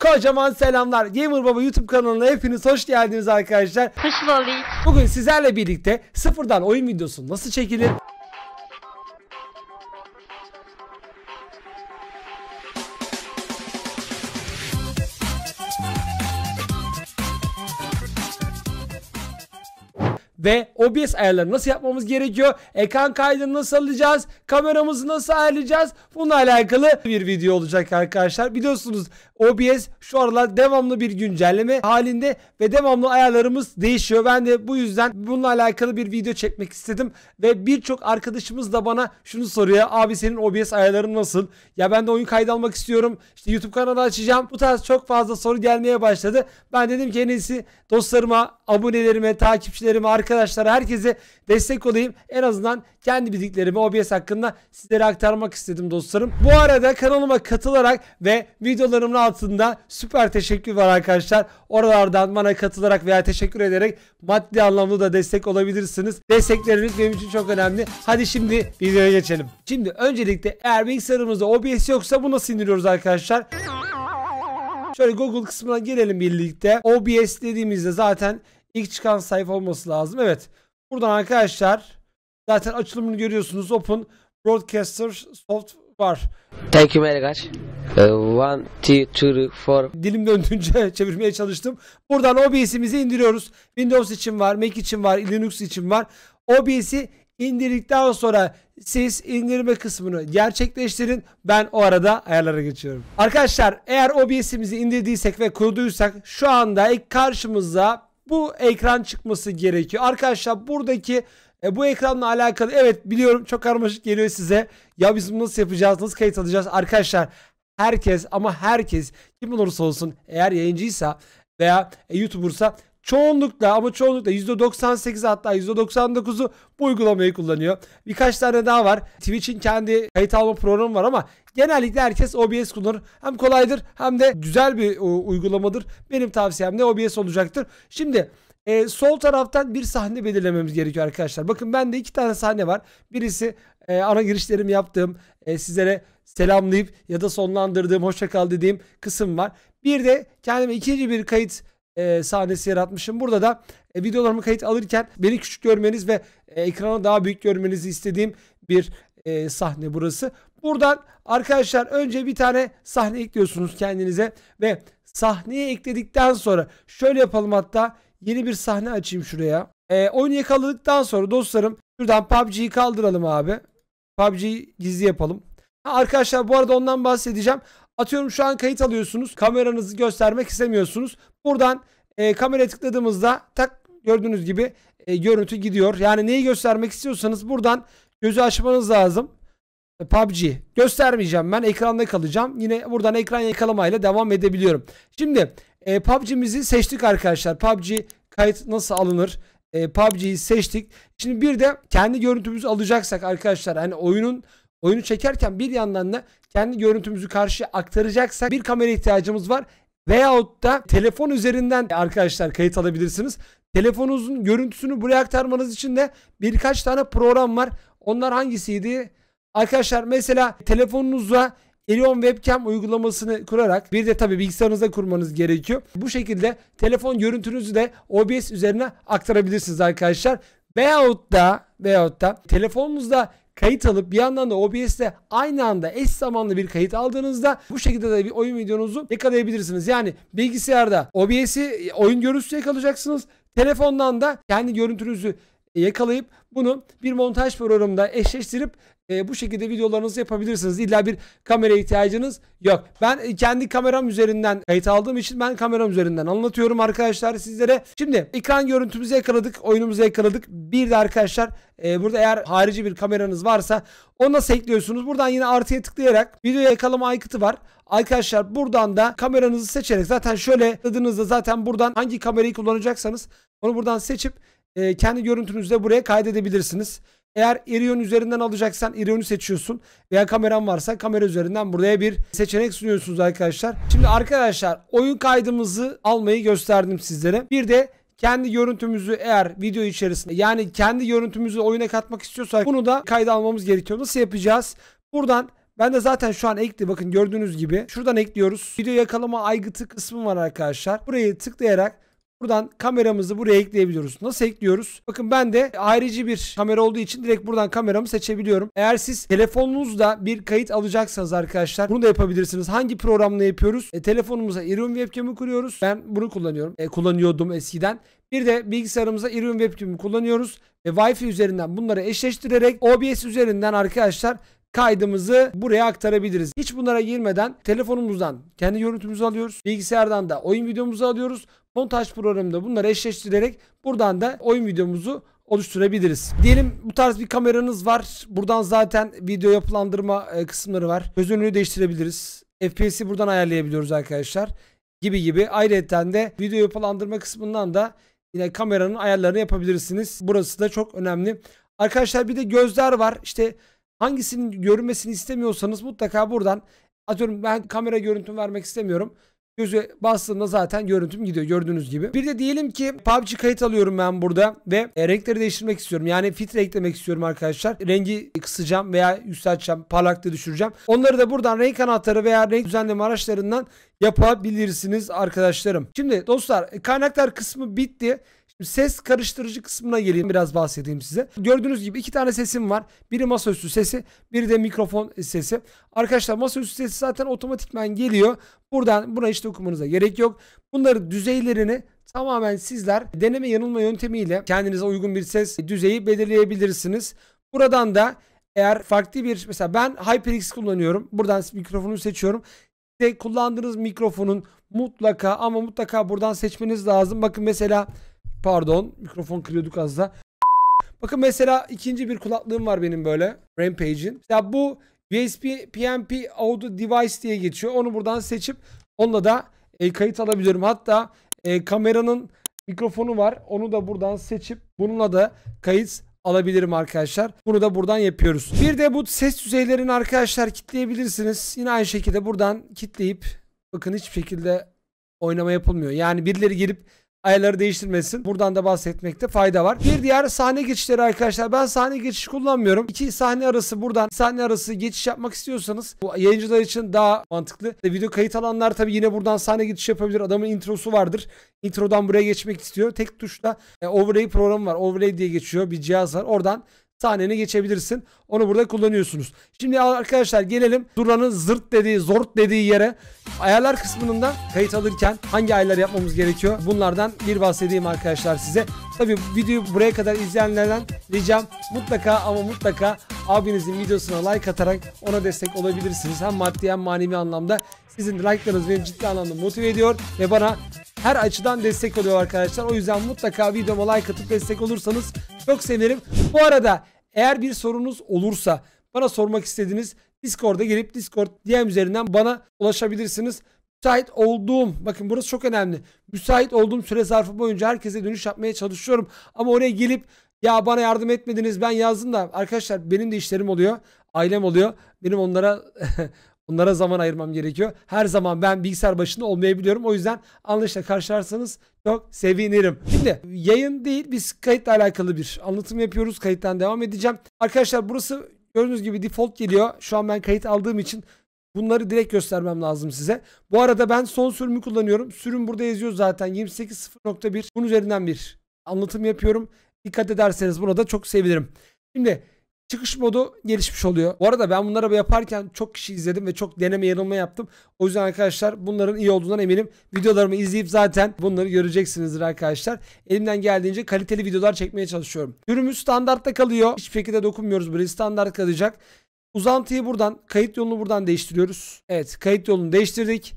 Kocaman selamlar. Gamer Baba YouTube kanalına hepiniz hoş geldiniz arkadaşlar. Hoş bulduk. Bugün sizlerle birlikte sıfırdan oyun videosu nasıl çekilir? ve OBS ayarları nasıl yapmamız gerekiyor? Ekran kaydını nasıl alacağız? Kameramızı nasıl ayarlayacağız? Bununla alakalı bir video olacak arkadaşlar. Biliyorsunuz OBS şu aralar devamlı bir güncelleme halinde ve devamlı ayarlarımız değişiyor. Ben de bu yüzden bununla alakalı bir video çekmek istedim ve birçok arkadaşımız da bana şunu soruyor. Abi senin OBS ayarların nasıl? Ya ben de oyun kaydı almak istiyorum. İşte YouTube kanalı açacağım. Bu tarz çok fazla soru gelmeye başladı. Ben dedim ki en iyisi dostlarıma, abonelerime, takipçilerime, arkadaşlara herkese destek olayım. En azından kendi bildiklerimi OBS hakkında sizlere aktarmak istedim dostlarım. Bu arada kanalıma katılarak ve videolarımla altında süper teşekkür var arkadaşlar. Oralardan bana katılarak veya teşekkür ederek maddi anlamda da destek olabilirsiniz. Destekleriniz benim için çok önemli. Hadi şimdi videoya geçelim. Şimdi öncelikle eğer bilgisayarımızda OBS yoksa bunu nasıl indiriyoruz arkadaşlar? Şöyle Google kısmına girelim birlikte. OBS dediğimizde zaten ilk çıkan sayfa olması lazım. Evet. Buradan arkadaşlar zaten açılımını görüyorsunuz. Open Broadcaster Soft var. Thank you very much. Uh, one, two, three, four. Dilim döndüğünce çevirmeye çalıştım. Buradan OBS'imizi indiriyoruz. Windows için var, Mac için var, Linux için var. OBS'i indirdikten sonra siz indirme kısmını gerçekleştirin. Ben o arada ayarlara geçiyorum. Arkadaşlar eğer OBS'imizi indirdiysek ve kurduysak şu anda ilk karşımıza bu ekran çıkması gerekiyor. Arkadaşlar buradaki e, bu ekranla alakalı evet biliyorum çok karmaşık geliyor size. Ya biz bunu nasıl yapacağız? Nasıl kayıt alacağız? Arkadaşlar herkes ama herkes kim olursa olsun eğer yayıncıysa veya e, YouTuber'sa çoğunlukla ama çoğunlukla %98 hatta %99'u bu uygulamayı kullanıyor. Birkaç tane daha var. Twitch'in kendi kayıt alma programı var ama genellikle herkes OBS kullanır. Hem kolaydır hem de güzel bir uygulamadır. Benim tavsiyem de OBS olacaktır. Şimdi e, sol taraftan bir sahne belirlememiz gerekiyor arkadaşlar. Bakın bende iki tane sahne var. Birisi e, ana girişlerimi yaptığım, e, sizlere selamlayıp ya da sonlandırdığım, hoşçakal dediğim kısım var. Bir de kendime ikinci bir kayıt e, sahnesi yaratmışım. Burada da e, videolarımı kayıt alırken beni küçük görmeniz ve e, ekrana daha büyük görmenizi istediğim bir e, sahne burası. Buradan arkadaşlar önce bir tane sahne ekliyorsunuz kendinize ve sahneyi ekledikten sonra şöyle yapalım hatta Yeni bir sahne açayım şuraya. E, oyunu yakaladıktan sonra dostlarım şuradan PUBG'yi kaldıralım abi. PUBG'yi gizli yapalım. Ha, arkadaşlar bu arada ondan bahsedeceğim. Atıyorum şu an kayıt alıyorsunuz. Kameranızı göstermek istemiyorsunuz. Buradan e, kameraya tıkladığımızda tak gördüğünüz gibi e, görüntü gidiyor. Yani neyi göstermek istiyorsanız buradan gözü açmanız lazım. E, PUBG. Göstermeyeceğim ben. Ekranda kalacağım. Yine buradan ekran yakalamayla devam edebiliyorum. Şimdi e, PUBG'mizi seçtik arkadaşlar. PUBG kayıt nasıl alınır? E, PUBG'yi seçtik. Şimdi bir de kendi görüntümüzü alacaksak arkadaşlar hani oyunun oyunu çekerken bir yandan da kendi görüntümüzü karşıya aktaracaksak bir kamera ihtiyacımız var. Veyahut da telefon üzerinden arkadaşlar kayıt alabilirsiniz. Telefonunuzun görüntüsünü buraya aktarmanız için de birkaç tane program var. Onlar hangisiydi? Arkadaşlar mesela telefonunuzla Elion Webcam uygulamasını kurarak bir de tabii bilgisayarınızda kurmanız gerekiyor. Bu şekilde telefon görüntünüzü de OBS üzerine aktarabilirsiniz arkadaşlar. Veyahut da veyahut da telefonunuzda kayıt alıp bir yandan da OBS'te aynı anda eş zamanlı bir kayıt aldığınızda bu şekilde de bir oyun videonuzu yakalayabilirsiniz. Yani bilgisayarda OBS'i oyun görüntüsü yakalayacaksınız. Telefondan da kendi görüntünüzü yakalayıp bunu bir montaj programında eşleştirip e, bu şekilde videolarınızı yapabilirsiniz. İlla bir kamera ihtiyacınız yok. Ben e, kendi kameram üzerinden kayıt aldığım için ben kameram üzerinden anlatıyorum arkadaşlar sizlere. Şimdi ekran görüntümüzü yakaladık, oyunumuzu yakaladık. Bir de arkadaşlar e, burada eğer harici bir kameranız varsa onu nasıl ekliyorsunuz? Buradan yine artıya tıklayarak video yakalama aykıtı var. Arkadaşlar buradan da kameranızı seçerek zaten şöyle tıkladığınızda zaten buradan hangi kamerayı kullanacaksanız onu buradan seçip e, kendi görüntünüzü buraya kaydedebilirsiniz. Eğer Irion üzerinden alacaksan Irion'u seçiyorsun. Veya kameran varsa kamera üzerinden buraya bir seçenek sunuyorsunuz arkadaşlar. Şimdi arkadaşlar oyun kaydımızı almayı gösterdim sizlere. Bir de kendi görüntümüzü eğer video içerisinde yani kendi görüntümüzü oyuna katmak istiyorsak bunu da kayda almamız gerekiyor. Nasıl yapacağız? Buradan ben de zaten şu an ekli bakın gördüğünüz gibi. Şuradan ekliyoruz. Video yakalama aygıtı kısmı var arkadaşlar. Burayı tıklayarak Buradan kameramızı buraya ekleyebiliyoruz. Nasıl ekliyoruz? Bakın ben de ayrıcı bir kamera olduğu için direkt buradan kameramı seçebiliyorum. Eğer siz telefonunuzda bir kayıt alacaksanız arkadaşlar bunu da yapabilirsiniz. Hangi programla yapıyoruz? E, telefonumuza Irium webcam'ı kuruyoruz. Ben bunu kullanıyorum. E, kullanıyordum eskiden. Bir de bilgisayarımıza Irium webcam'ı kullanıyoruz ve Wi-Fi üzerinden bunları eşleştirerek OBS üzerinden arkadaşlar kaydımızı buraya aktarabiliriz. Hiç bunlara girmeden telefonumuzdan kendi görüntümüzü alıyoruz. Bilgisayardan da oyun videomuzu alıyoruz. Montaj programında bunları eşleştirerek buradan da oyun videomuzu oluşturabiliriz. Diyelim bu tarz bir kameranız var. Buradan zaten video yapılandırma e, kısımları var. Göz değiştirebiliriz. FPS'i buradan ayarlayabiliyoruz arkadaşlar. Gibi gibi. Ayrıca de video yapılandırma kısmından da yine kameranın ayarlarını yapabilirsiniz. Burası da çok önemli. Arkadaşlar bir de gözler var. İşte Hangisinin görünmesini istemiyorsanız mutlaka buradan atıyorum ben kamera görüntüm vermek istemiyorum. Gözü bastığımda zaten görüntüm gidiyor gördüğünüz gibi. Bir de diyelim ki PUBG kayıt alıyorum ben burada ve e, renkleri değiştirmek istiyorum. Yani filtre eklemek istiyorum arkadaşlar. Rengi kısacağım veya yükselteceğim, parlaklığı düşüreceğim. Onları da buradan renk anahtarı veya renk düzenleme araçlarından yapabilirsiniz arkadaşlarım. Şimdi dostlar e, kaynaklar kısmı bitti. Ses karıştırıcı kısmına geleyim biraz bahsedeyim size. Gördüğünüz gibi iki tane sesim var. Biri masaüstü sesi, biri de mikrofon sesi. Arkadaşlar masaüstü sesi zaten otomatikman geliyor. Buradan buna hiç dokunmanıza gerek yok. Bunları düzeylerini tamamen sizler deneme yanılma yöntemiyle kendinize uygun bir ses düzeyi belirleyebilirsiniz. Buradan da eğer farklı bir mesela ben HyperX kullanıyorum. Buradan mikrofonu seçiyorum. Size kullandığınız mikrofonun mutlaka ama mutlaka buradan seçmeniz lazım. Bakın mesela Pardon mikrofon kırıyorduk az da. Bakın mesela ikinci bir kulaklığım var benim böyle. Rampage'in. Ya bu VSP PMP Audio Device diye geçiyor. Onu buradan seçip onunla da e, kayıt alabiliyorum. Hatta e, kameranın mikrofonu var. Onu da buradan seçip bununla da kayıt alabilirim arkadaşlar. Bunu da buradan yapıyoruz. Bir de bu ses düzeylerini arkadaşlar kitleyebilirsiniz. Yine aynı şekilde buradan kitleyip bakın hiçbir şekilde oynama yapılmıyor. Yani birileri gelip ayarları değiştirmesin. Buradan da bahsetmekte fayda var. Bir diğer sahne geçişleri arkadaşlar. Ben sahne geçiş kullanmıyorum. İki sahne arası buradan sahne arası geçiş yapmak istiyorsanız bu yayıncılar için daha mantıklı. Video kayıt alanlar tabii yine buradan sahne geçiş yapabilir. Adamın introsu vardır. Introdan buraya geçmek istiyor. Tek tuşla e, overlay programı var. Overlay diye geçiyor. Bir cihaz var. Oradan sahnene geçebilirsin. Onu burada kullanıyorsunuz. Şimdi arkadaşlar gelelim Dura'nın zırt dediği, zort dediği yere. Ayarlar kısmında kayıt alırken hangi ayarları yapmamız gerekiyor? Bunlardan bir bahsedeyim arkadaşlar size. Tabi videoyu buraya kadar izleyenlerden ricam mutlaka ama mutlaka abinizin videosuna like atarak ona destek olabilirsiniz. Hem maddi hem manevi anlamda sizin like'larınız beni ciddi anlamda motive ediyor ve bana her açıdan destek oluyor arkadaşlar. O yüzden mutlaka videoma like atıp destek olursanız çok sevinirim. Bu arada eğer bir sorunuz olursa bana sormak istediğiniz Discord'a gelip Discord DM üzerinden bana ulaşabilirsiniz. Müsait olduğum, bakın burası çok önemli. Müsait olduğum süre zarfı boyunca herkese dönüş yapmaya çalışıyorum. Ama oraya gelip ya bana yardım etmediniz ben yazdım da arkadaşlar benim de işlerim oluyor. Ailem oluyor. Benim onlara Bunlara zaman ayırmam gerekiyor. Her zaman ben bilgisayar başında olmayabiliyorum. O yüzden anlayışla karşılarsanız çok sevinirim. Şimdi yayın değil biz kayıtla alakalı bir anlatım yapıyoruz. Kayıttan devam edeceğim. Arkadaşlar burası gördüğünüz gibi default geliyor. Şu an ben kayıt aldığım için Bunları direkt göstermem lazım size. Bu arada ben son sürümü kullanıyorum. Sürüm burada yazıyor zaten. 28.0.1. Bunun üzerinden bir anlatım yapıyorum. Dikkat ederseniz buna da çok sevinirim. Şimdi çıkış modu gelişmiş oluyor. Bu arada ben bunları yaparken çok kişi izledim ve çok deneme yanılma yaptım. O yüzden arkadaşlar bunların iyi olduğundan eminim. Videolarımı izleyip zaten bunları göreceksinizdir arkadaşlar. Elimden geldiğince kaliteli videolar çekmeye çalışıyorum. Ürümüz standartta kalıyor. Hiç şekilde dokunmuyoruz. Burası standart kalacak. Uzantıyı buradan, kayıt yolunu buradan değiştiriyoruz. Evet, kayıt yolunu değiştirdik.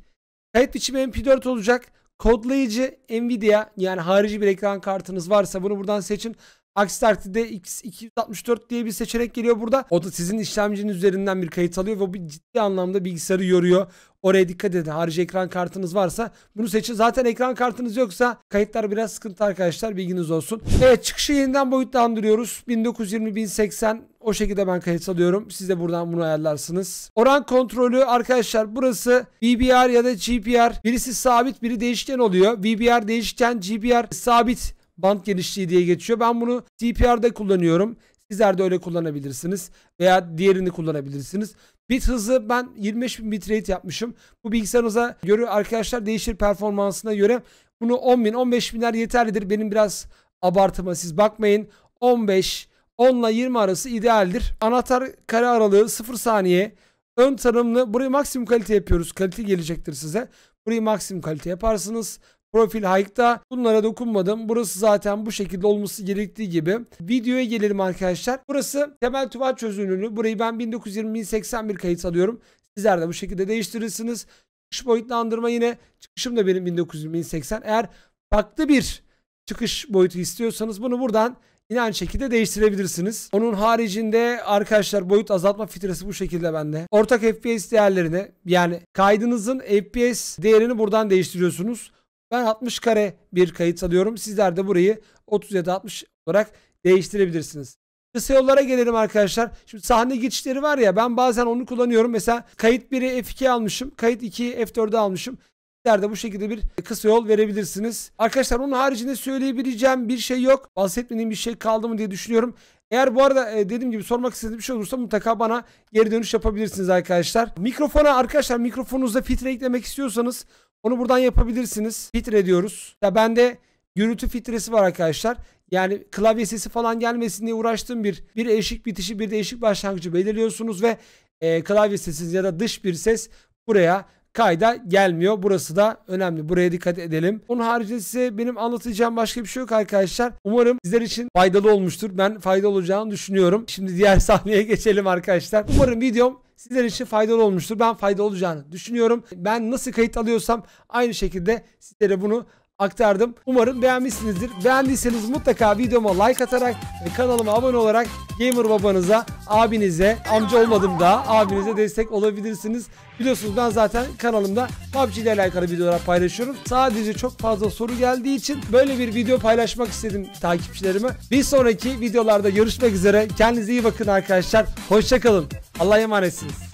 Kayıt biçimi MP4 olacak. Kodlayıcı Nvidia yani harici bir ekran kartınız varsa bunu buradan seçin. Aksi takdirde X264 diye bir seçenek geliyor burada. O da sizin işlemcinin üzerinden bir kayıt alıyor ve bu ciddi anlamda bilgisayarı yoruyor. Oraya dikkat edin. Harici ekran kartınız varsa bunu seçin. Zaten ekran kartınız yoksa kayıtlar biraz sıkıntı arkadaşlar. Bilginiz olsun. Evet çıkışı yeniden boyutlandırıyoruz. 1920-1080 o şekilde ben kayıt alıyorum. Siz de buradan bunu ayarlarsınız. Oran kontrolü arkadaşlar burası VBR ya da GPR. Birisi sabit biri değişken oluyor. VBR değişken, GPR sabit band genişliği diye geçiyor. Ben bunu CPR'da kullanıyorum. Sizler de öyle kullanabilirsiniz veya diğerini kullanabilirsiniz. Bit hızı ben 25.000 bitrate yapmışım. Bu bilgisayarınıza göre arkadaşlar değişir performansına göre. Bunu 10.000 15.000'ler yeterlidir. Benim biraz abartıma siz bakmayın. 15 10 ile 20 arası idealdir. Anahtar kare aralığı 0 saniye. Ön tanımlı burayı maksimum kalite yapıyoruz. Kalite gelecektir size. Burayı maksimum kalite yaparsınız. Profil Hike'da bunlara dokunmadım. Burası zaten bu şekilde olması gerektiği gibi. Videoya gelelim arkadaşlar. Burası temel tuval çözünürlüğü. Burayı ben 1920 81 kayıt alıyorum. Sizler de bu şekilde değiştirirsiniz. Çıkış boyutlandırma yine çıkışım da benim 1920-1080. Eğer farklı bir çıkış boyutu istiyorsanız bunu buradan yine aynı şekilde değiştirebilirsiniz. Onun haricinde arkadaşlar boyut azaltma filtresi bu şekilde bende. Ortak FPS değerlerini yani kaydınızın FPS değerini buradan değiştiriyorsunuz. Ben 60 kare bir kayıt alıyorum. Sizler de burayı 30 ya da 60 olarak değiştirebilirsiniz. Kısa yollara gelelim arkadaşlar. Şimdi sahne geçişleri var ya ben bazen onu kullanıyorum. Mesela kayıt 1'i F2 almışım. Kayıt 2'yi F4'e almışım. Sizler de bu şekilde bir kısa yol verebilirsiniz. Arkadaşlar onun haricinde söyleyebileceğim bir şey yok. Bahsetmediğim bir şey kaldı mı diye düşünüyorum. Eğer bu arada e, dediğim gibi sormak istediğiniz bir şey olursa mutlaka bana geri dönüş yapabilirsiniz arkadaşlar. Mikrofona arkadaşlar mikrofonunuza filtre eklemek istiyorsanız onu buradan yapabilirsiniz. Filtre diyoruz. Ya bende gürültü filtresi var arkadaşlar. Yani klavye sesi falan gelmesin diye uğraştığım bir bir eşik bitişi bir değişik başlangıcı belirliyorsunuz ve e, klavye sesiniz ya da dış bir ses buraya kayda gelmiyor. Burası da önemli. Buraya dikkat edelim. Onun haricinde size benim anlatacağım başka bir şey yok arkadaşlar. Umarım sizler için faydalı olmuştur. Ben faydalı olacağını düşünüyorum. Şimdi diğer sahneye geçelim arkadaşlar. Umarım videom sizler için faydalı olmuştur. Ben faydalı olacağını düşünüyorum. Ben nasıl kayıt alıyorsam aynı şekilde sizlere bunu aktardım. Umarım beğenmişsinizdir. Beğendiyseniz mutlaka videoma like atarak ve kanalıma abone olarak Gamer babanıza, abinize, amca olmadım da abinize destek olabilirsiniz. Biliyorsunuz ben zaten kanalımda PUBG ile alakalı videolar paylaşıyorum. Sadece çok fazla soru geldiği için böyle bir video paylaşmak istedim takipçilerime. Bir sonraki videolarda görüşmek üzere. Kendinize iyi bakın arkadaşlar. Hoşçakalın. Allah'a emanetsiniz.